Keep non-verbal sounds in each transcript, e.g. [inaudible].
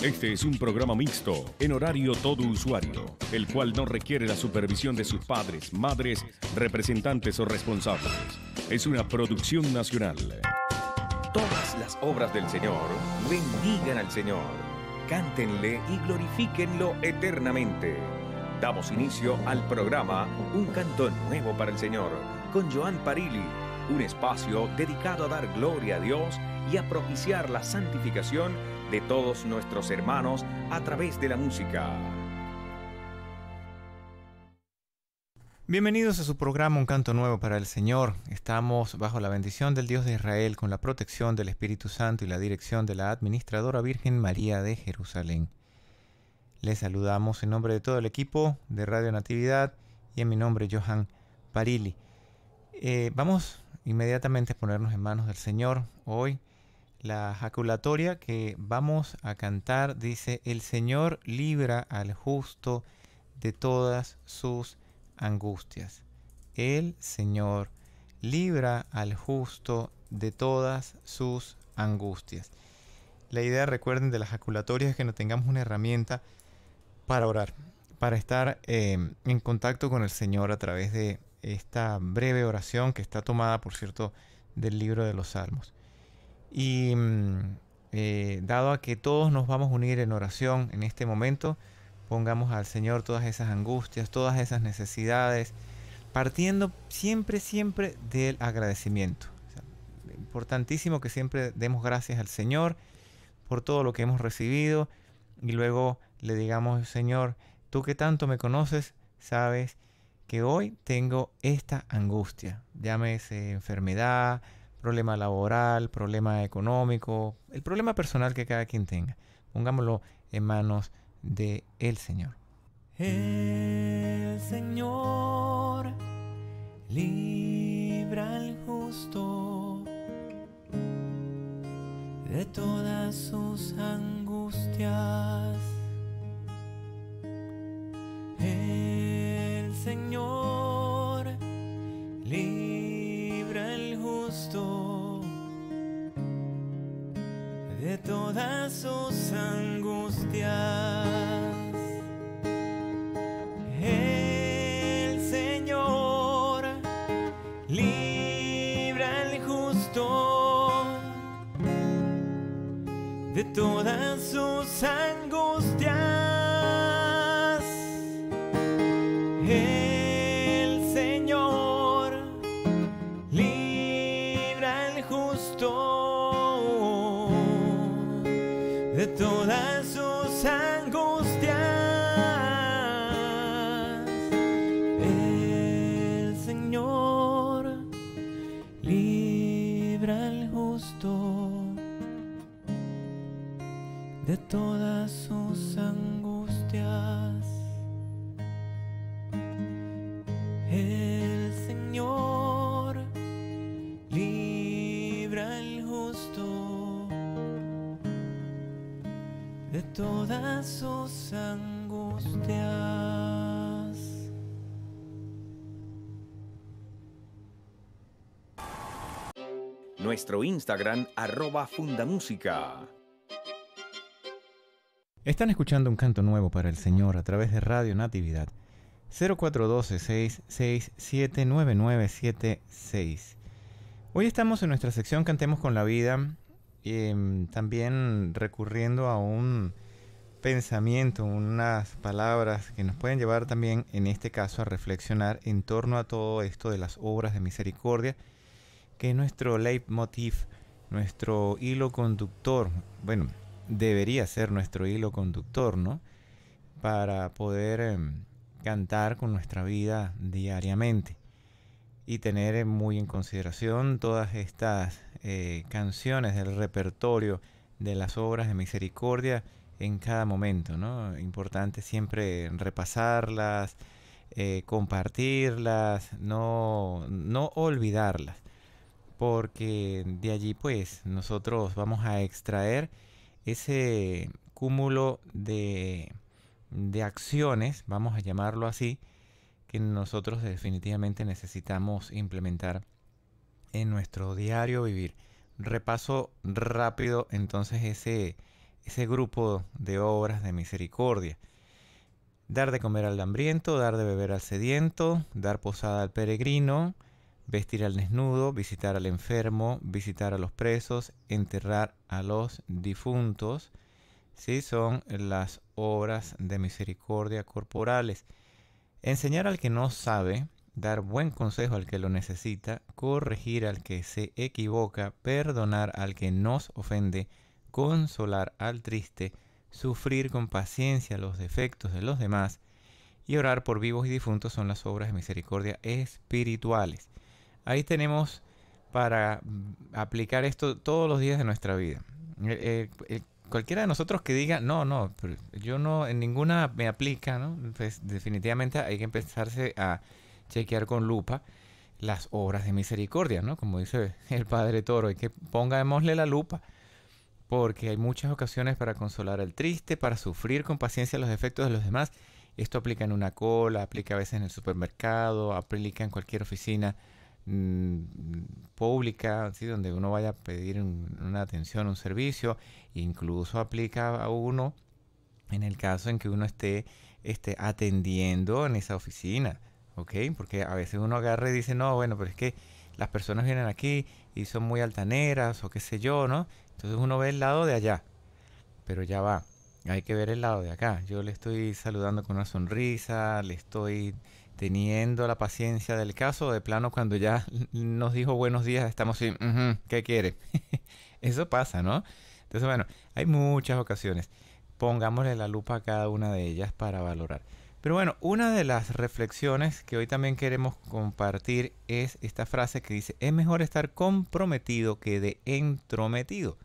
Este es un programa mixto, en horario todo usuario, el cual no requiere la supervisión de sus padres, madres, representantes o responsables. Es una producción nacional. Todas las obras del Señor bendigan al Señor, cántenle y glorifíquenlo eternamente. Damos inicio al programa Un canto nuevo para el Señor con Joan Parili un espacio dedicado a dar gloria a Dios y a propiciar la santificación de todos nuestros hermanos a través de la música. Bienvenidos a su programa Un canto nuevo para el Señor. Estamos bajo la bendición del Dios de Israel con la protección del Espíritu Santo y la dirección de la Administradora Virgen María de Jerusalén. Les saludamos en nombre de todo el equipo de Radio Natividad y en mi nombre Johan Parili. Eh, vamos inmediatamente ponernos en manos del Señor. Hoy la jaculatoria que vamos a cantar dice, el Señor libra al justo de todas sus angustias. El Señor libra al justo de todas sus angustias. La idea, recuerden, de la jaculatoria es que no tengamos una herramienta para orar, para estar eh, en contacto con el Señor a través de esta breve oración que está tomada, por cierto, del libro de los Salmos. Y mm, eh, dado a que todos nos vamos a unir en oración en este momento, pongamos al Señor todas esas angustias, todas esas necesidades, partiendo siempre, siempre del agradecimiento. importantísimo que siempre demos gracias al Señor por todo lo que hemos recibido y luego le digamos, Señor, tú que tanto me conoces, sabes que hoy tengo esta angustia, llámese enfermedad, problema laboral, problema económico, el problema personal que cada quien tenga. Pongámoslo en manos de el Señor. El Señor libra al justo de todas sus angustias. Señor, libra el justo de todas sus angustias. El Señor libra el justo de todas sus El Señor libra al justo de todas sus angustias. Nuestro Instagram arroba Fundamúsica. Están escuchando un canto nuevo para el Señor a través de Radio Natividad 0412-667-9976. Hoy estamos en nuestra sección Cantemos con la Vida, em, también recurriendo a un pensamiento, unas palabras que nos pueden llevar también en este caso a reflexionar en torno a todo esto de las obras de misericordia, que nuestro leitmotiv, nuestro hilo conductor, bueno, debería ser nuestro hilo conductor, ¿no? Para poder... Em, cantar con nuestra vida diariamente y tener muy en consideración todas estas eh, canciones del repertorio de las obras de misericordia en cada momento, Importante siempre repasarlas, eh, compartirlas, no, no olvidarlas, porque de allí pues nosotros vamos a extraer ese cúmulo de de acciones, vamos a llamarlo así, que nosotros definitivamente necesitamos implementar en nuestro diario vivir. Repaso rápido entonces ese, ese grupo de obras de misericordia. Dar de comer al hambriento, dar de beber al sediento, dar posada al peregrino, vestir al desnudo, visitar al enfermo, visitar a los presos, enterrar a los difuntos, ¿sí? son las obras de misericordia corporales. Enseñar al que no sabe, dar buen consejo al que lo necesita, corregir al que se equivoca, perdonar al que nos ofende, consolar al triste, sufrir con paciencia los defectos de los demás y orar por vivos y difuntos son las obras de misericordia espirituales. Ahí tenemos para mm, aplicar esto todos los días de nuestra vida. Eh, eh, eh, cualquiera de nosotros que diga, no, no, yo no, en ninguna me aplica, ¿no? Pues definitivamente hay que empezarse a chequear con lupa las obras de misericordia, ¿no? Como dice el Padre Toro, hay que pongámosle la lupa, porque hay muchas ocasiones para consolar al triste, para sufrir con paciencia los efectos de los demás. Esto aplica en una cola, aplica a veces en el supermercado, aplica en cualquier oficina mm, pública, ¿sí? donde uno vaya a pedir una atención, un servicio, Incluso aplica a uno en el caso en que uno esté, esté atendiendo en esa oficina, ¿ok? Porque a veces uno agarra y dice, no, bueno, pero es que las personas vienen aquí y son muy altaneras o qué sé yo, ¿no? Entonces uno ve el lado de allá, pero ya va, hay que ver el lado de acá. Yo le estoy saludando con una sonrisa, le estoy teniendo la paciencia del caso, de plano cuando ya [laughs] nos dijo buenos días, estamos así, ¿qué quiere? [laughs] Eso pasa, ¿no? Entonces, bueno, hay muchas ocasiones. Pongámosle la lupa a cada una de ellas para valorar. Pero bueno, una de las reflexiones que hoy también queremos compartir es esta frase que dice, es mejor estar comprometido que de entrometido.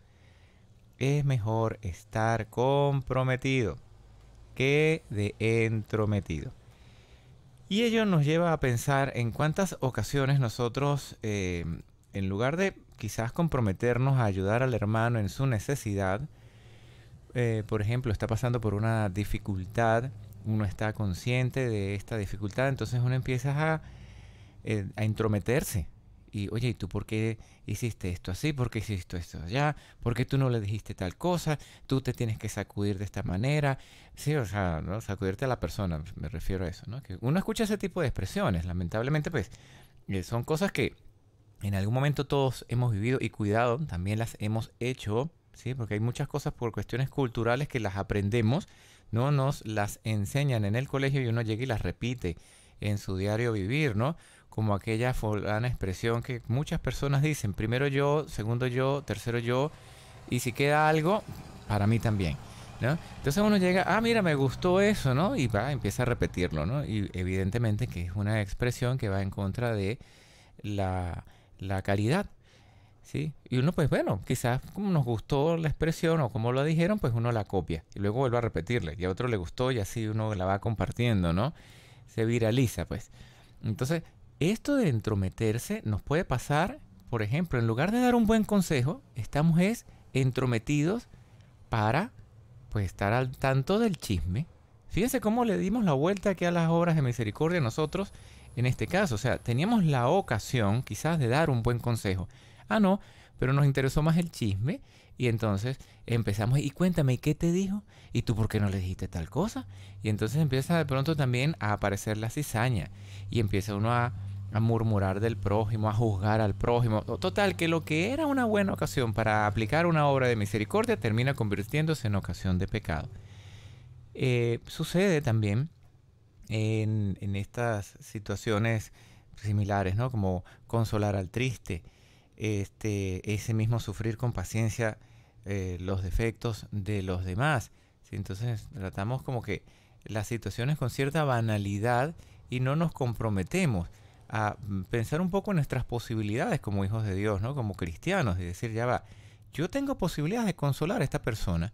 Es mejor estar comprometido que de entrometido. Y ello nos lleva a pensar en cuántas ocasiones nosotros eh, en lugar de quizás comprometernos a ayudar al hermano en su necesidad, eh, por ejemplo, está pasando por una dificultad, uno está consciente de esta dificultad, entonces uno empieza a, eh, a intrometerse. Y oye, ¿y tú por qué hiciste esto así? ¿Por qué hiciste esto allá? ¿Por qué tú no le dijiste tal cosa? Tú te tienes que sacudir de esta manera. Sí, o sea, ¿no? sacudirte a la persona, me refiero a eso, ¿no? Que uno escucha ese tipo de expresiones, lamentablemente, pues, eh, son cosas que en algún momento todos hemos vivido y cuidado, también las hemos hecho, ¿sí? porque hay muchas cosas por cuestiones culturales que las aprendemos, no nos las enseñan en el colegio y uno llega y las repite en su diario vivir, ¿no? Como aquella fulana expresión que muchas personas dicen, primero yo, segundo yo, tercero yo, y si queda algo, para mí también. ¿No? Entonces uno llega, ah, mira, me gustó eso, ¿no? Y va, empieza a repetirlo, ¿no? Y evidentemente que es una expresión que va en contra de la la calidad. ¿sí? Y uno, pues bueno, quizás como nos gustó la expresión o como lo dijeron, pues uno la copia y luego vuelve a repetirle. Y a otro le gustó y así uno la va compartiendo, ¿no? Se viraliza, pues. Entonces, esto de entrometerse nos puede pasar, por ejemplo, en lugar de dar un buen consejo, estamos es entrometidos para pues estar al tanto del chisme. Fíjense cómo le dimos la vuelta aquí a las obras de misericordia nosotros en este caso. O sea, teníamos la ocasión quizás de dar un buen consejo. Ah, no, pero nos interesó más el chisme y entonces empezamos, y cuéntame, ¿qué te dijo? ¿Y tú por qué no le dijiste tal cosa? Y entonces empieza de pronto también a aparecer la cizaña y empieza uno a, murmurar del prójimo, a juzgar al prójimo. Total, que lo que era una buena ocasión para aplicar una obra de misericordia termina convirtiéndose en ocasión de pecado. Eh, sucede también en, estas situaciones similares, ¿no? Como consolar al triste, este, ese mismo sufrir con paciencia eh, los defectos de los demás. Entonces tratamos como que las situaciones con cierta banalidad y no nos comprometemos a mm, pensar un poco en nuestras posibilidades como hijos de Dios, ¿no? Como cristianos, y decir, ya va, yo tengo posibilidades de consolar a esta persona.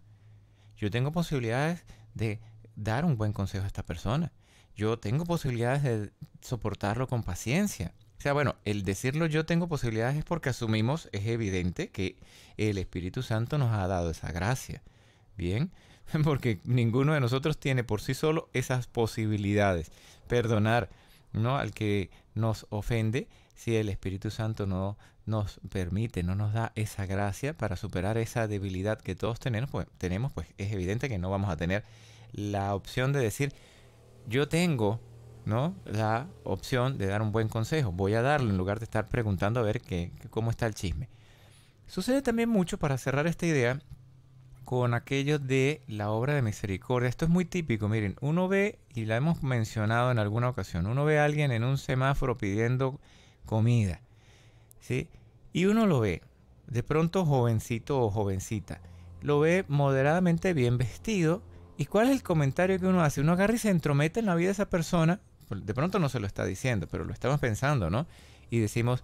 Yo tengo posibilidades de dar un buen consejo a esta persona yo tengo posibilidades de soportarlo con paciencia. O sea, bueno, el decirlo yo tengo posibilidades es porque asumimos, es evidente, que el Espíritu Santo nos ha dado esa gracia. Bien, [laughs] porque ninguno de nosotros tiene por sí solo esas posibilidades. Perdonar ¿no? al que nos ofende si el Espíritu Santo no nos permite, no nos da esa gracia para superar esa debilidad que todos tenemos, pues, tenemos, pues es evidente que no vamos a tener la opción de decir, yo tengo ¿no? la opción de dar un buen consejo. Voy a darlo en lugar de estar preguntando a ver qué, cómo está el chisme. Sucede también mucho, para cerrar esta idea, con aquello de la obra de misericordia. Esto es muy típico, miren, uno ve, y la hemos mencionado en alguna ocasión, uno ve a alguien en un semáforo pidiendo comida, Y uno lo ve, de pronto jovencito o jovencita, lo ve moderadamente bien vestido, ¿Y cuál es el comentario que uno hace? Uno agarra y se entromete en la vida de esa persona. Pues, de pronto no se lo está diciendo, pero lo estamos pensando, ¿no? Y decimos,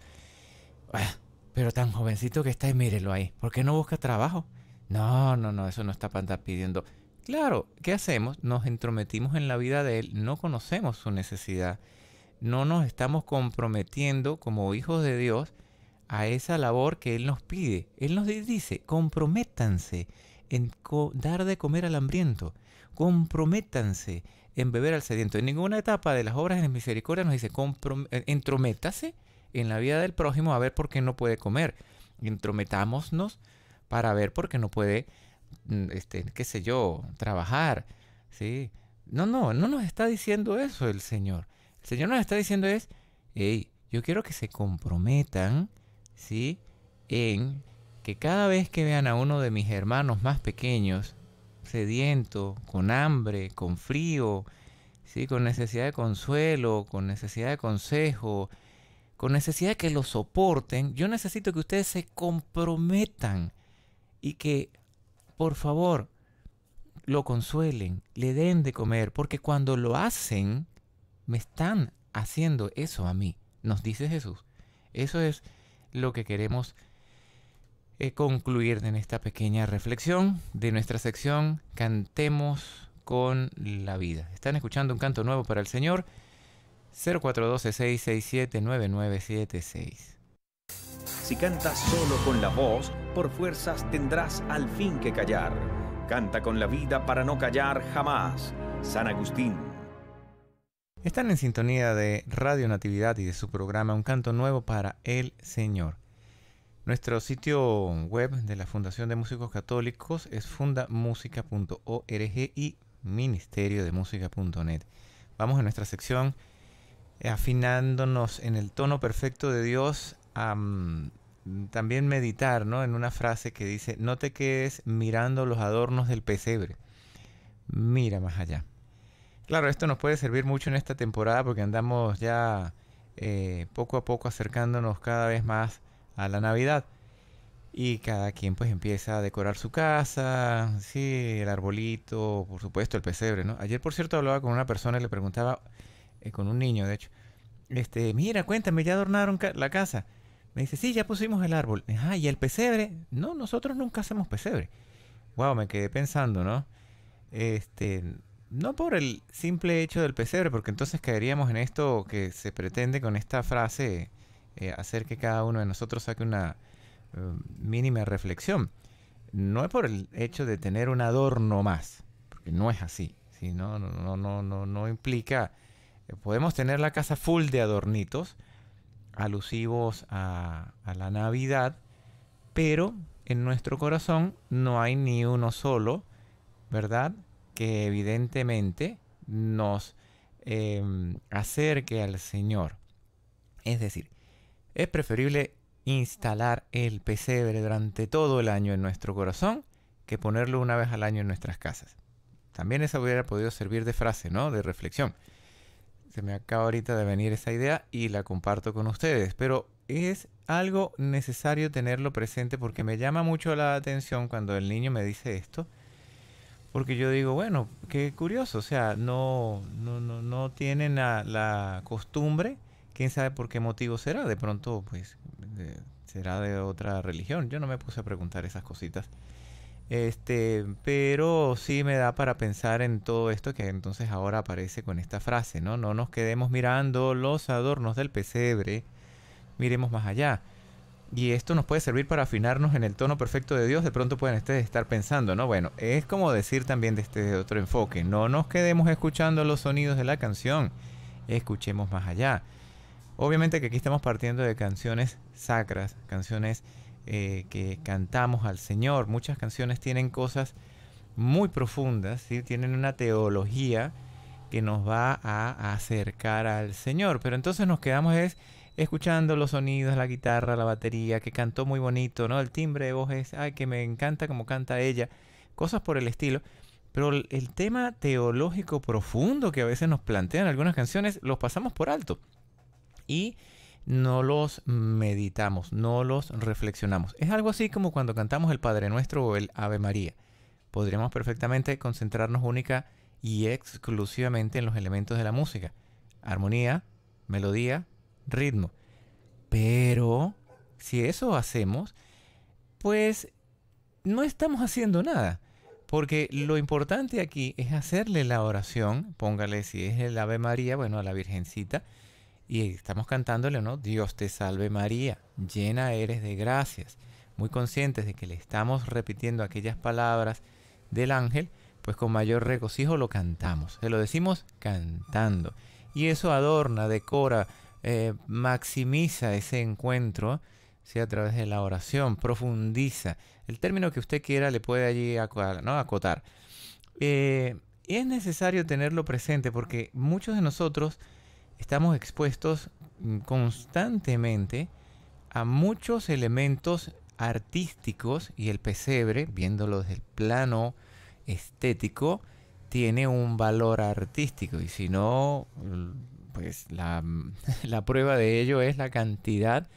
ah, pero tan jovencito que está y mírelo ahí. ¿Por qué no busca trabajo? No, no, no, eso no está para pidiendo. Claro, ¿qué hacemos? Nos entrometimos en la vida de él, no conocemos su necesidad, no nos estamos comprometiendo como hijos de Dios a esa labor que Él nos pide. Él nos dice, comprométanse en dar de comer al hambriento, comprométanse en beber al sediento. En ninguna etapa de las obras de misericordia nos dice, eh, entrométase en la vida del prójimo a ver por qué no puede comer. Entrometámonos para ver por qué no puede, mm, este, qué sé yo, trabajar. ¿sí? No, no, no nos está diciendo eso el Señor. El Señor nos está diciendo es, hey, yo quiero que se comprometan, ¿sí? En que cada vez que vean a uno de mis hermanos más pequeños, sediento, con hambre, con frío, ¿sí? con necesidad de consuelo, con necesidad de consejo, con necesidad de que lo soporten, yo necesito que ustedes se comprometan y que, por favor, lo consuelen, le den de comer, porque cuando lo hacen, me están haciendo eso a mí, nos dice Jesús. Eso es lo que queremos eh, concluir en esta pequeña reflexión de nuestra sección Cantemos con la vida. Están escuchando un canto nuevo para el Señor 0412 667 9976. Si cantas solo con la voz, por fuerzas tendrás al fin que callar. Canta con la vida para no callar jamás. San Agustín. Están en sintonía de Radio Natividad y de su programa Un canto nuevo para el Señor. Nuestro sitio web de la Fundación de Músicos Católicos es fundamusica.org y ministerio de música.net. Vamos a nuestra sección eh, afinándonos en el tono perfecto de Dios a también meditar ¿no? en una frase que dice, no te quedes mirando los adornos del pesebre, mira más allá. Claro, esto nos puede servir mucho en esta temporada porque andamos ya eh, poco a poco acercándonos cada vez más a la Navidad. Y cada quien pues empieza a decorar su casa, sí, el arbolito, por supuesto, el pesebre, ¿no? Ayer, por cierto, hablaba con una persona y le preguntaba, eh, con un niño, de hecho, este, mira, cuéntame, ¿ya adornaron la casa? Me dice, sí, ya pusimos el árbol. Ah, ¿y el pesebre? No, nosotros nunca hacemos pesebre. Wow, me quedé pensando, ¿no? Este, no por el simple hecho del pesebre, porque entonces caeríamos en esto que se pretende con esta frase eh, hacer que cada uno de nosotros saque una eh, mínima reflexión. No es por el hecho de tener un adorno más, porque no es así. No, no, no, no, no, implica. Eh, podemos tener la casa full de adornitos alusivos a, la Navidad, pero en nuestro corazón no hay ni uno solo, ¿verdad? Que evidentemente nos acerque al Señor. Es decir, es preferible instalar el pesebre durante todo el año en nuestro corazón que ponerlo una vez al año en nuestras casas. También esa hubiera podido servir de frase, ¿no? De reflexión. Se me acaba ahorita de venir esa idea y la comparto con ustedes, pero es algo necesario tenerlo presente porque me llama mucho la atención cuando el niño me dice esto. Porque yo digo, bueno, qué curioso, o sea, no, no, no, tienen la costumbre quién sabe por qué motivo será, de pronto pues será de otra religión, yo no me puse a preguntar esas cositas. Este, pero sí me da para pensar en todo esto que entonces ahora aparece con esta frase, ¿no? No nos quedemos mirando los adornos del pesebre, miremos más allá. Y esto nos puede servir para afinarnos en el tono perfecto de Dios. De pronto pueden ustedes estar pensando, ¿no? Bueno, es como decir también de desde otro enfoque, no nos quedemos escuchando los sonidos de la canción, escuchemos más allá. Obviamente que aquí estamos partiendo de canciones sacras, canciones eh, que cantamos al Señor. Muchas canciones tienen cosas muy profundas, tienen una teología que nos va a acercar al Señor. Pero entonces nos quedamos es escuchando los sonidos, la guitarra, la batería, que cantó muy bonito, ¿no? El timbre de voz es, ay, que me encanta como canta ella, cosas por el estilo. Pero el tema teológico profundo que a veces nos plantean algunas canciones, los pasamos por alto y no los meditamos, no los reflexionamos. Es algo así como cuando cantamos el Padre Nuestro o el Ave María. Podríamos perfectamente concentrarnos única y exclusivamente en los elementos de la música. Armonía, melodía, ritmo. Pero si eso hacemos, pues no estamos haciendo nada. Porque lo importante aquí es hacerle la oración, póngale si es el Ave María, bueno, a la Virgencita, y estamos cantándole, ¿no? Dios te salve María, llena eres de gracias. Muy conscientes de que le estamos repitiendo aquellas palabras del ángel, pues con mayor regocijo lo cantamos. Se lo decimos cantando. Y eso adorna, decora, eh, maximiza ese encuentro, a través de la oración, profundiza. El término que usted quiera le puede allí acotar. ¿no? acotar. Eh, es necesario tenerlo presente porque muchos de nosotros estamos expuestos mm, constantemente a muchos elementos artísticos y el pesebre, viéndolo desde el plano estético, tiene un valor artístico y si no, mm, pues [laughs] la, prueba de ello es la cantidad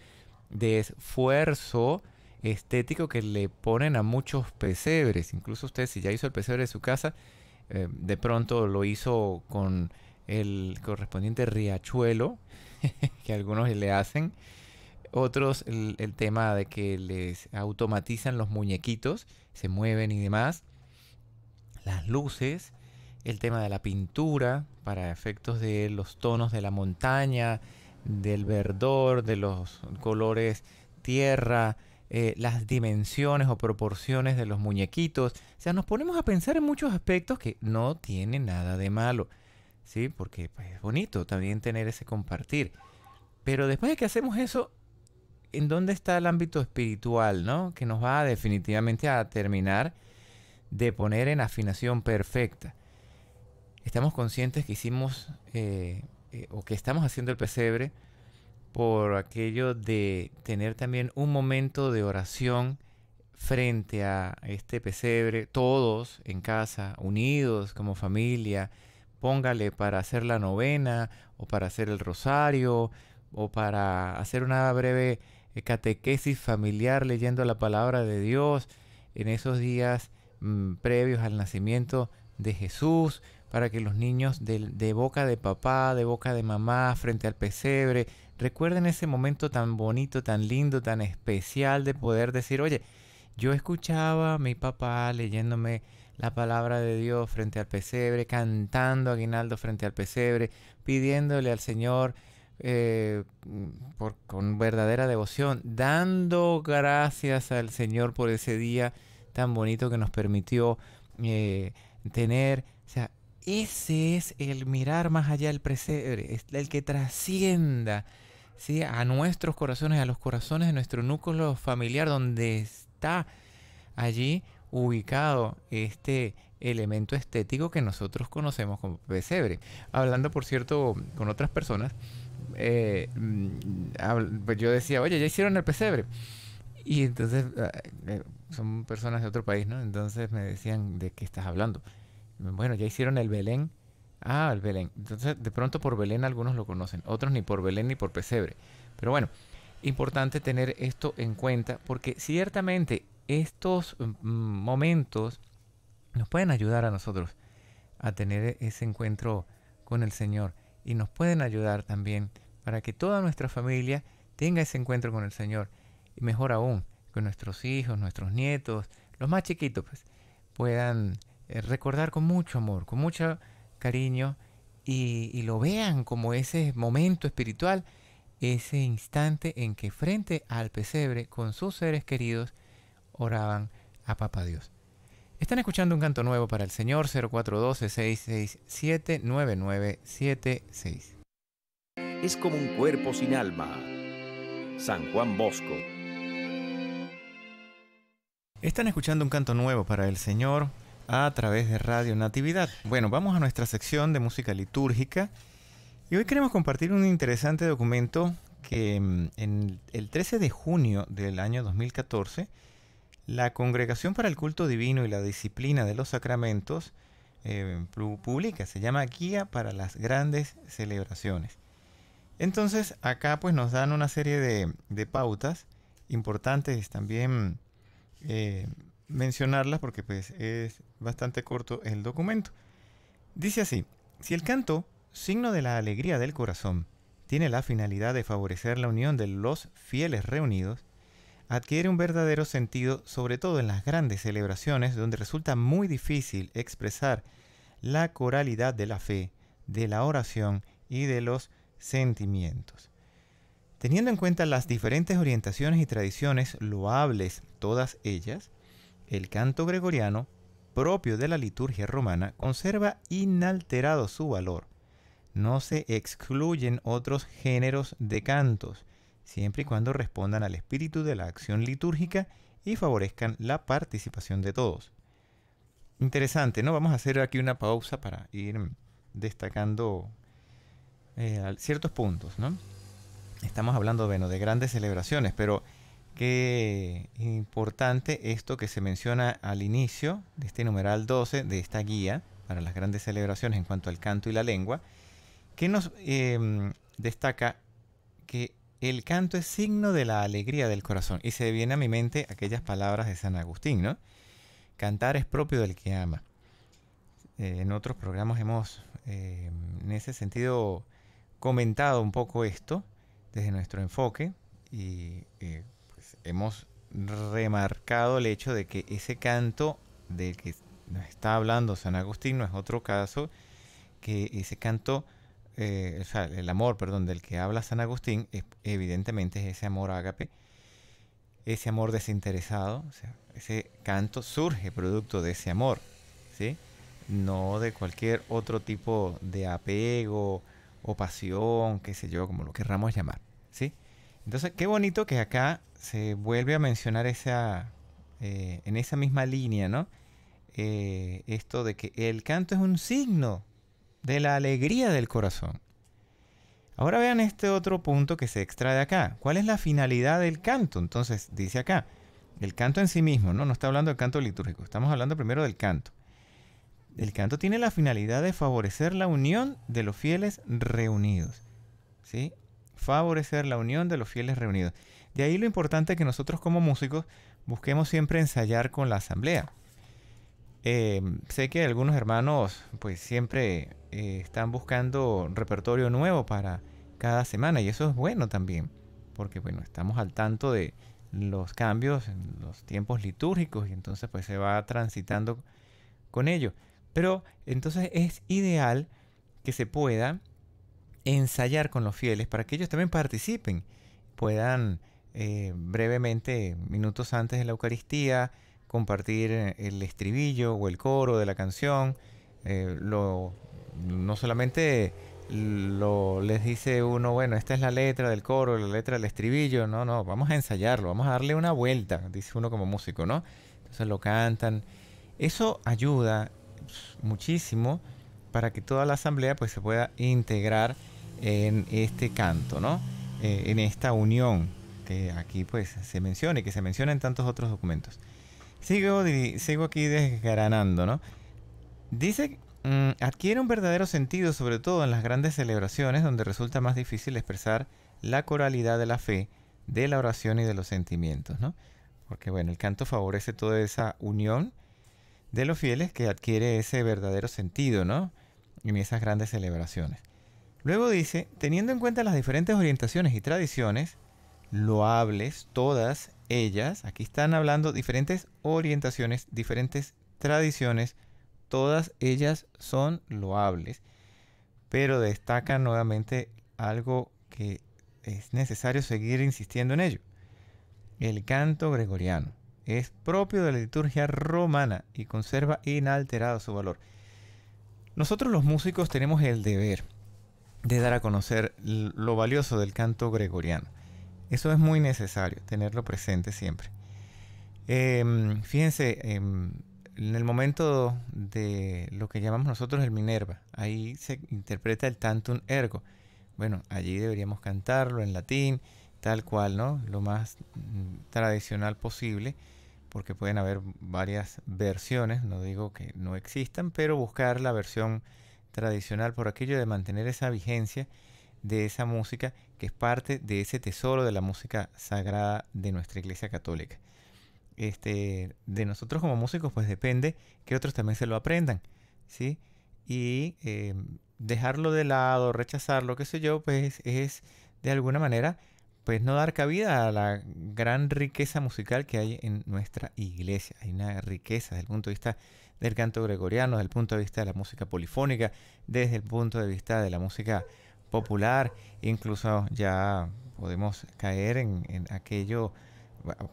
de esfuerzo estético que le ponen a muchos pesebres. Incluso usted si ya hizo el pesebre de su casa, eh, de pronto lo hizo con el correspondiente riachuelo [laughs] que algunos le hacen. Otros el, tema de que les automatizan los muñequitos, se mueven y demás. Las luces, el tema de la pintura para efectos de los tonos de la montaña, del verdor, de los colores tierra, eh, las dimensiones o proporciones de los muñequitos. O sea, nos ponemos a pensar en muchos aspectos que no tiene nada de malo. ¿sí? Porque pues, es bonito también tener ese compartir. Pero después de que hacemos eso, ¿en dónde está el ámbito espiritual, ¿no? Que nos va definitivamente a terminar de poner en afinación perfecta. Estamos conscientes que hicimos eh, eh, o que estamos haciendo el pesebre por aquello de tener también un momento de oración frente a este pesebre, todos en casa, unidos como familia, póngale para hacer la novena o para hacer el rosario o para hacer una breve eh, catequesis familiar leyendo la palabra de Dios en esos días mm, previos al nacimiento de Jesús, para que los niños de, boca de papá, de boca de mamá, frente al pesebre, recuerden ese momento tan bonito, tan lindo, tan especial de poder decir, oye, yo escuchaba a mi papá leyéndome la palabra de Dios frente al pesebre, cantando aguinaldo frente al pesebre, pidiéndole al Señor eh, por, con verdadera devoción, dando gracias al Señor por ese día tan bonito que nos permitió eh, tener. O sea, ese es el mirar más allá del pesebre el que trascienda ¿sí? a nuestros corazones, a los corazones de nuestro núcleo familiar, donde está allí ubicado este elemento estético que nosotros conocemos como pesebre. Hablando, por cierto, con otras personas, eh, mm, pues yo decía, oye, ya hicieron el pesebre. Y entonces, ah, eh, son personas de otro país, ¿no? Entonces me decían, ¿de qué estás hablando? Bueno, ya hicieron el Belén. Ah, el Belén. Entonces, de pronto por Belén algunos lo conocen, otros ni por Belén ni por pesebre. Pero bueno, importante tener esto en cuenta porque ciertamente estos mm, momentos nos pueden ayudar a nosotros a tener e-, ese encuentro con el Señor y nos pueden ayudar también para que toda nuestra familia tenga ese encuentro con el Señor y mejor aún que nuestros hijos, nuestros nietos, los más chiquitos pues, puedan eh, recordar con mucho amor, con mucho cariño y lo vean como ese momento espiritual, ese instante en que frente al pesebre con sus seres queridos oraban a Papá Dios. Están escuchando un canto nuevo para el Señor 0412-667-9976. Es como un cuerpo sin alma. San Juan Bosco. Están escuchando un canto nuevo para el Señor a través de Radio Natividad. Bueno, vamos a nuestra sección de música litúrgica y hoy queremos compartir un interesante documento que mm, en el 13 de junio del año 2014 la Congregación para el Culto Divino y la Disciplina de los Sacramentos eh, publica, se llama Guía para las Grandes Celebraciones. Entonces acá pues nos dan una serie de, pautas importantes también eh, mencionarlas porque pues es bastante corto el documento. Dice así, si el canto, signo de la alegría del corazón, tiene la finalidad de favorecer la unión de los fieles reunidos, adquiere un verdadero sentido, sobre todo en las grandes celebraciones, donde resulta muy difícil expresar la coralidad de la fe, de la oración y de los sentimientos. Teniendo en cuenta las diferentes orientaciones y tradiciones loables, todas ellas, el canto gregoriano, propio de la liturgia romana, conserva inalterado su valor. No se excluyen otros géneros de cantos, siempre y cuando respondan al espíritu de la acción litúrgica y favorezcan la participación de todos. Interesante, ¿no? Vamos a hacer aquí una pausa para ir destacando eh, ciertos puntos, ¿no? Estamos hablando, bueno, de grandes celebraciones, pero qué importante esto que se menciona al inicio de este numeral 12 de esta guía para las grandes celebraciones en cuanto al canto y la lengua, que nos em, destaca que el canto es signo de la alegría del corazón. Y se viene a mi mente aquellas palabras de San Agustín, ¿no? Cantar es propio del que ama. Eh, en otros programas hemos, eh, en ese sentido, comentado un poco esto desde nuestro enfoque y eh, pues, hemos remarcado el hecho de que ese canto del que nos está hablando San Agustín no es otro caso que ese canto eh, el amor, perdón, del que habla San Agustín, evidentemente es ese amor ágape, ese amor desinteresado, ese canto surge producto de ese amor, ¿sí? No de cualquier otro tipo de apego o pasión, qué sé yo, como lo querramos llamar, ¿sí? Entonces, qué bonito que acá se vuelve a mencionar esa, eh, en esa misma línea, ¿no? Eh, esto de que el canto es un signo de la alegría del corazón. Ahora vean este otro punto que se extrae acá. ¿Cuál es la finalidad del canto? Entonces dice acá, el canto en sí mismo, no, no está hablando del canto litúrgico, estamos hablando primero del canto. El canto tiene la finalidad de favorecer la unión de los fieles reunidos. ¿Sí? Favorecer la unión de los fieles reunidos. De ahí lo importante que nosotros como músicos busquemos siempre ensayar con la asamblea. Em, sé que algunos hermanos pues siempre eh, están buscando repertorio nuevo para cada semana y eso es bueno también, porque bueno, estamos al tanto de los cambios, en los tiempos litúrgicos y entonces pues se va transitando con ello. Pero entonces es ideal que se pueda ensayar con los fieles para que ellos también participen, puedan eh, brevemente, minutos antes de la Eucaristía, compartir eh, el estribillo o el coro de la canción. Eh, lo, no solamente lo, les dice uno, bueno, esta es la letra del coro, la letra del estribillo, no, no, vamos a ensayarlo, vamos a darle una vuelta, dice uno como músico, ¿no? Entonces lo cantan. Eso ayuda muchísimo para que toda la asamblea pues se pueda integrar en este canto, ¿no? Eh, en esta unión que aquí pues se menciona y que se menciona en tantos otros documentos. Sigo, aquí desgranando, ¿no? Dice, mm, adquiere un verdadero sentido, sobre todo en las grandes celebraciones, donde resulta más difícil expresar la coralidad de la fe, de la oración y de los sentimientos, ¿no? Porque, bueno, el canto favorece toda esa unión de los fieles que adquiere ese verdadero sentido, ¿no? En esas grandes celebraciones. Luego dice, teniendo en cuenta las diferentes orientaciones y tradiciones, loables todas ellas, aquí están hablando diferentes orientaciones, diferentes tradiciones, todas ellas son loables, pero destacan nuevamente algo que es necesario seguir insistiendo en ello. El canto gregoriano es propio de la liturgia romana y conserva inalterado su valor. Nosotros los músicos tenemos el deber de dar a conocer lo valioso del canto gregoriano. Eso es muy necesario, tenerlo presente siempre. Em, fíjense, em, en el momento de lo que llamamos nosotros el Minerva, ahí se interpreta el tantum ergo. Bueno, allí deberíamos cantarlo en latín, tal cual, ¿no? Lo más mm, tradicional posible, porque pueden haber varias versiones, no digo que no existan, pero buscar la versión tradicional por aquello de mantener esa vigencia de esa música es parte de ese tesoro de la música sagrada de nuestra Iglesia Católica. Este, de nosotros como músicos, pues depende que otros también se lo aprendan, ¿sí? Y eh, dejarlo de lado, rechazarlo, qué sé yo, pues es de alguna manera, pues no dar cabida a la gran riqueza musical que hay en nuestra iglesia. Hay una riqueza desde el punto de vista del canto gregoriano, desde el punto de vista de la música polifónica, desde el punto de vista de la música popular, incluso ya podemos caer en, aquello,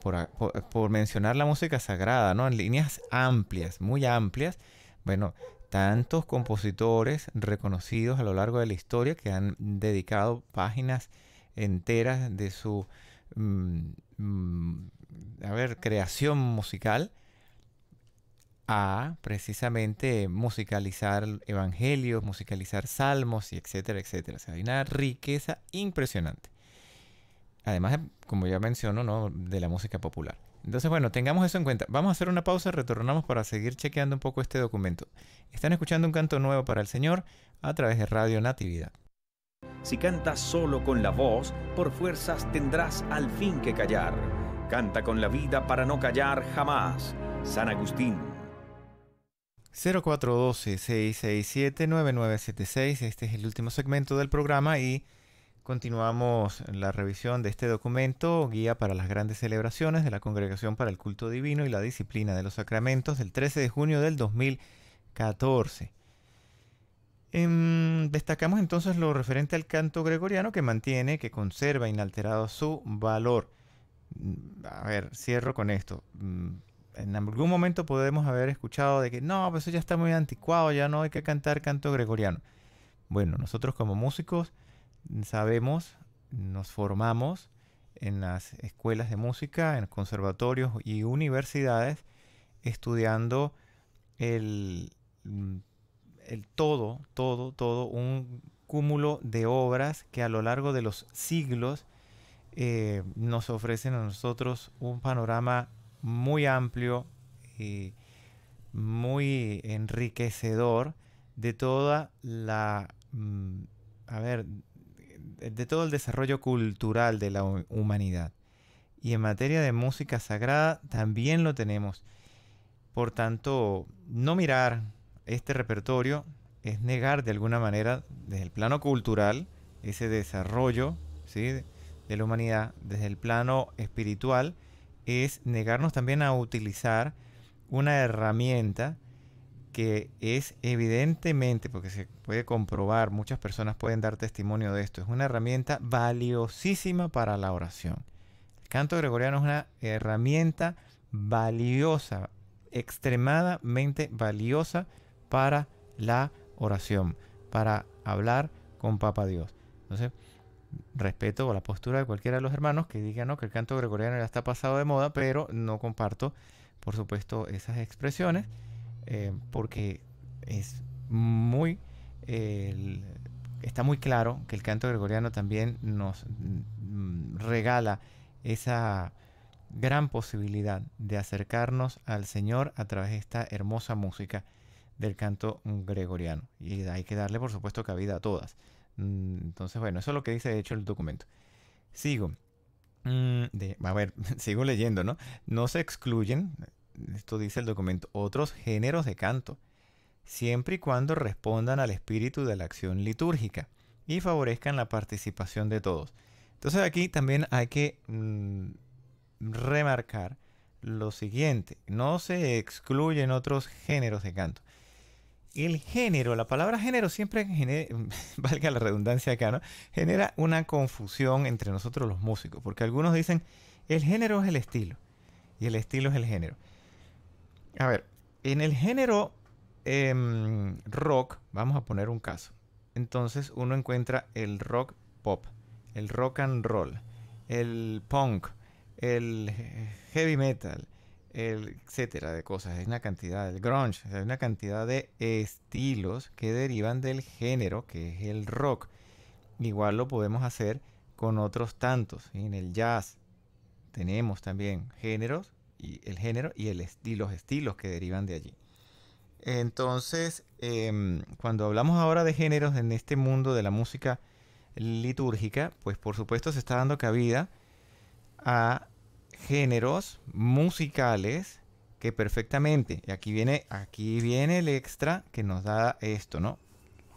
por, mencionar la música sagrada, ¿no? En líneas amplias, muy amplias, bueno, tantos compositores reconocidos a lo largo de la historia que han dedicado páginas enteras de su, mm, mm, a ver, creación musical a precisamente musicalizar evangelios, musicalizar salmos y etcétera, etcétera. hay una riqueza impresionante. Además, como ya menciono, ¿no? de la música popular. Entonces, bueno, tengamos eso en cuenta. Vamos a hacer una pausa, y retornamos para seguir chequeando un poco este documento. Están escuchando un canto nuevo para el Señor a través de Radio Natividad. Si cantas solo con la voz, por fuerzas tendrás al fin que callar. Canta con la vida para no callar jamás. San Agustín 0412-667-9976. Este es el último segmento del programa y continuamos la revisión de este documento, Guía para las Grandes Celebraciones de la Congregación para el Culto Divino y la Disciplina de los Sacramentos del 13 de junio del 2014. Em, destacamos entonces lo referente al canto gregoriano que mantiene, que conserva inalterado su valor. Mm, a ver, cierro con esto. Mm, en algún momento podemos haber escuchado de que no, pues eso ya está muy anticuado, ya no hay que cantar canto gregoriano. Bueno, nosotros como músicos sabemos, nos formamos en las escuelas de música, en conservatorios y universidades, estudiando el, mm, el todo, todo, todo, un cúmulo de obras que a lo largo de los siglos eh, nos ofrecen a nosotros un panorama muy amplio y muy enriquecedor de toda la mm, a ver de todo el desarrollo cultural de la humanidad y en materia de música sagrada también lo tenemos por tanto no mirar este repertorio es negar de alguna manera desde el plano cultural ese desarrollo de la humanidad desde el plano espiritual es negarnos también a utilizar una herramienta que es evidentemente, porque se puede comprobar, muchas personas pueden dar testimonio de esto, es una herramienta valiosísima para la oración. El canto gregoriano es una herramienta valiosa, extremadamente valiosa para la oración, para hablar con Papa Dios. Entonces, respeto la postura de cualquiera de los hermanos que digan que el canto gregoriano ya está pasado de moda, pero no comparto, por supuesto, esas expresiones, eh, porque es muy, está muy claro que el canto gregoriano también nos mm, regala esa gran posibilidad de acercarnos al Señor a través de esta hermosa música del canto gregoriano. Y hay que darle, por supuesto, cabida a todas. Mm, entonces, bueno, eso es lo que dice de hecho el documento. Sigo. Mm, de, a ver, [laughs] sigo leyendo, ¿no? No se excluyen, esto dice el documento, otros géneros de canto, siempre y cuando respondan al espíritu de la acción litúrgica y favorezcan la participación de todos. Entonces aquí también hay que mm, remarcar lo siguiente, no se excluyen otros géneros de canto el género, la palabra género siempre genera, [laughs] valga la redundancia acá, ¿no? Genera una confusión entre nosotros los músicos, porque algunos dicen, el género es el estilo, y el estilo es el género. A ver, en el género em, rock, vamos a poner un caso, entonces uno encuentra el rock pop, el rock and roll, el punk, el heavy metal, etcétera de cosas. es una cantidad del grunge, hay una cantidad de estilos que derivan del género que es el rock. Igual lo podemos hacer con otros tantos. En el jazz tenemos también géneros y el género y, el los estilos que derivan de allí. Entonces, em, cuando hablamos ahora de géneros en este mundo de la música litúrgica, pues por supuesto se está dando cabida a géneros musicales que perfectamente, y aquí viene, aquí viene el extra que nos da esto, ¿no?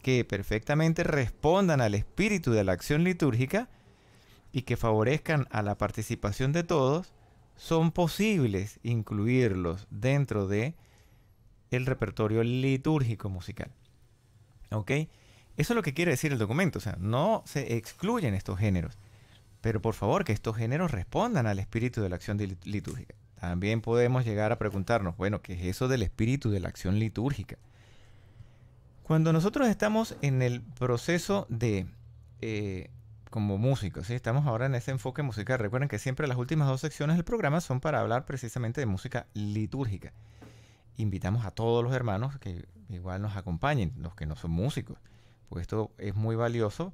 Que perfectamente respondan al espíritu de la acción litúrgica y que favorezcan a la participación de todos, son posibles incluirlos dentro de el repertorio litúrgico musical. ¿Ok? Eso es lo que quiere decir el documento, o sea, no se excluyen estos géneros. Pero por favor, que estos géneros respondan al espíritu de la acción litúrgica. También podemos llegar a preguntarnos, bueno, ¿qué es eso del espíritu de la acción litúrgica? Cuando nosotros estamos en el proceso de, eh, como músicos, estamos ahora en ese enfoque musical, recuerden que siempre las últimas dos secciones del programa son para hablar precisamente de música litúrgica. Invitamos a todos los hermanos que igual nos acompañen, los que no son músicos, porque esto es muy valioso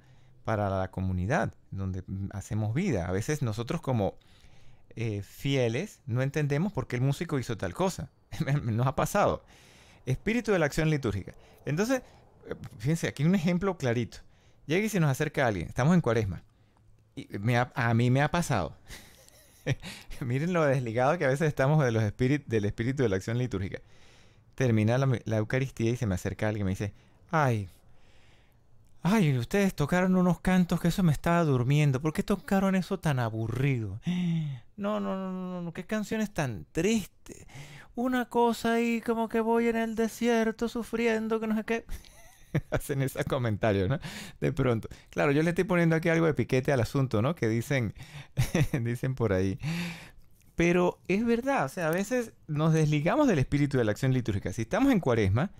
para la comunidad, donde mm, hacemos vida. A veces nosotros como eh, fieles no entendemos por qué el músico hizo tal cosa. [laughs] Nos ha pasado. Espíritu de la acción litúrgica. Entonces, eh, fíjense, aquí un ejemplo clarito. Llega y se nos acerca alguien. Estamos en cuaresma. Y a mí me ha pasado. [laughs] Miren lo desligado que a veces estamos de los del espíritu de la acción litúrgica. Termina la, la Eucaristía y se me acerca alguien y me dice, ay, Ay, ustedes tocaron unos cantos que eso me estaba durmiendo. ¿Por qué tocaron eso tan aburrido? [gasps] No, no, no, no, no, qué canciones tan tristes. Una cosa ahí como que voy en el desierto sufriendo, que no sé qué. [laughs] Hacen esos comentarios, ¿no? De pronto. Claro, yo le estoy poniendo aquí algo de piquete al asunto, ¿no? Que dicen, [laughs] dicen por ahí. Pero es verdad, o sea, a veces nos desligamos del espíritu de la acción litúrgica. Si estamos en cuaresma,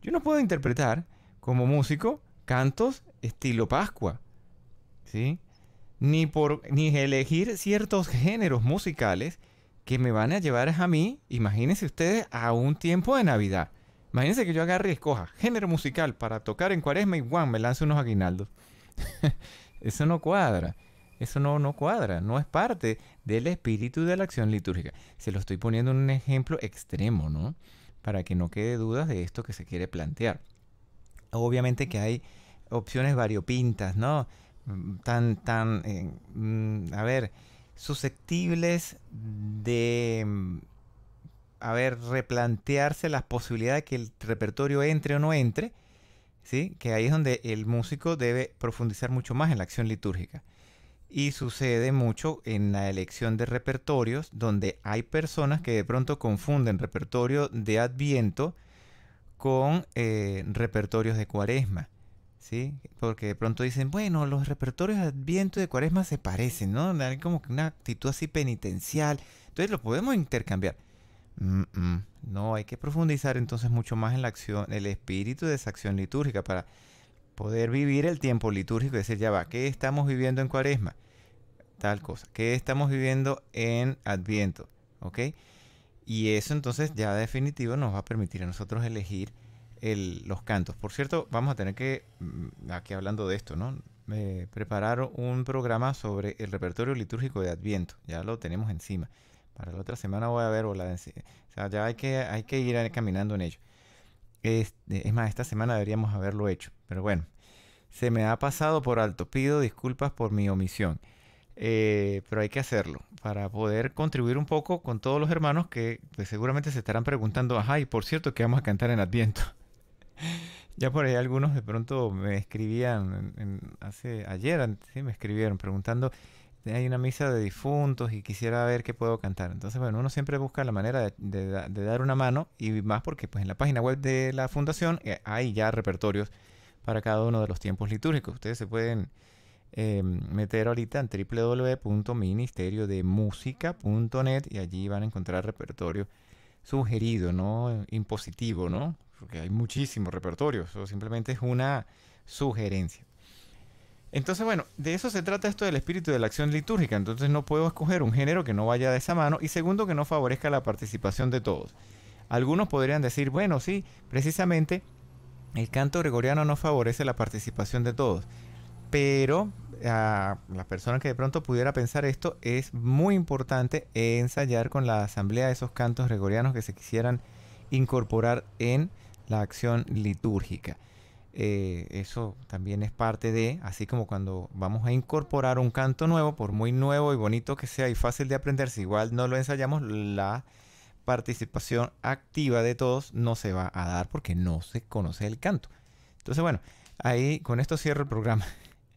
yo no puedo interpretar como músico cantos estilo Pascua, ¿sí? Ni, por, ni elegir ciertos géneros musicales que me van a llevar a mí, imagínense ustedes, a un tiempo de Navidad. Imagínense que yo agarre y escoja género musical para tocar en cuaresma y guau, me lance unos aguinaldos. [laughs] eso no cuadra. Eso no, no cuadra. No es parte del espíritu de la acción litúrgica. Se lo estoy poniendo en un ejemplo extremo, ¿no? Para que no quede dudas de esto que se quiere plantear obviamente que hay opciones variopintas, ¿no? Mm, tan, tan, eh, mm, a ver, susceptibles de, mm, a ver, replantearse las posibilidades de que el repertorio entre o no entre, ¿sí? Que ahí es donde el músico debe profundizar mucho más en la acción litúrgica. Y sucede mucho en la elección de repertorios, donde hay personas que de pronto confunden repertorio de Adviento, con eh, repertorios de cuaresma. ¿Sí? Porque de pronto dicen, bueno, los repertorios de Adviento y de Cuaresma se parecen, ¿no? Hay como una actitud así penitencial. Entonces lo podemos intercambiar. No, hay que profundizar entonces mucho más en la acción, el espíritu de esa acción litúrgica para poder vivir el tiempo litúrgico y decir, ya va, ¿qué estamos viviendo en Cuaresma? Tal cosa. ¿Qué estamos viviendo en Adviento? ¿Ok? Y eso entonces ya definitivo nos va a permitir a nosotros elegir los cantos. Por cierto, vamos a tener que, mm, aquí hablando de esto, ¿no? Eh, preparar un programa sobre el repertorio litúrgico de Adviento. Ya lo tenemos encima. Para la otra semana voy a ver, o, la, sea, ya hay que, hay que ir eh, caminando en ello. Este, es más, esta semana deberíamos haberlo hecho. Pero bueno, se me ha pasado por alto. Pido disculpas por mi omisión. Eh, pero hay que hacerlo para poder contribuir un poco con todos los hermanos que pues, seguramente se estarán preguntando, ajá, y por cierto ¿qué vamos a cantar en Adviento. [laughs] ya por ahí algunos de pronto me escribían, hace ayer me escribieron preguntando, hay una misa de difuntos y quisiera ver qué puedo cantar. Entonces, bueno, uno siempre busca la manera de, dar una mano y más porque pues en la página web de la fundación eh, hay ya repertorios para cada uno de los tiempos litúrgicos. Ustedes se pueden Em, meter ahorita en www.ministeriodemusica.net y allí van a encontrar repertorio sugerido, no impositivo, ¿no? Porque hay muchísimos repertorios, eso simplemente es una sugerencia. Entonces, bueno, de eso se trata esto del espíritu de la acción litúrgica. Entonces no puedo escoger un género que no vaya de esa mano y segundo que no favorezca la participación de todos. Algunos podrían decir, bueno, sí, precisamente el canto gregoriano no favorece la participación de todos. Pero a las personas que de pronto pudiera pensar esto, es muy importante ensayar con la asamblea esos cantos gregorianos que se quisieran incorporar en la acción litúrgica. Eh, eso también es parte de, así como cuando vamos a incorporar un canto nuevo, por muy nuevo y bonito que sea y fácil de aprender, si igual no lo ensayamos, la participación activa de todos no se va a dar porque no se conoce el canto. Entonces, bueno, ahí con esto cierro el programa.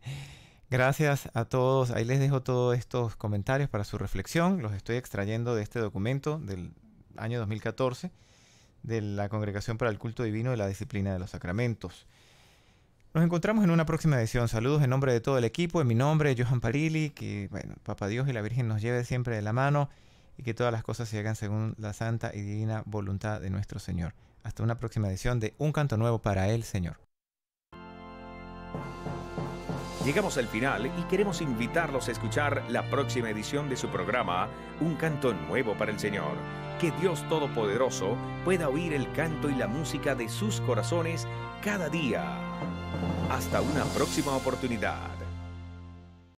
[laughs] Gracias a todos. Ahí les dejo todos estos comentarios para su reflexión. Los estoy extrayendo de este documento del año 2014 de la Congregación para el Culto Divino y la Disciplina de los Sacramentos. Nos encontramos en una próxima edición. Saludos en nombre de todo el equipo, en mi nombre, Johan Parili, que bueno, Papá Dios y la Virgen nos lleve siempre de la mano y que todas las cosas se hagan según la santa y divina voluntad de nuestro Señor. Hasta una próxima edición de Un canto nuevo para el Señor. Llegamos al final y queremos invitarlos a escuchar la próxima edición de su programa Un canto nuevo para el Señor. Que Dios Todopoderoso pueda oír el canto y la música de sus corazones cada día. Hasta una próxima oportunidad.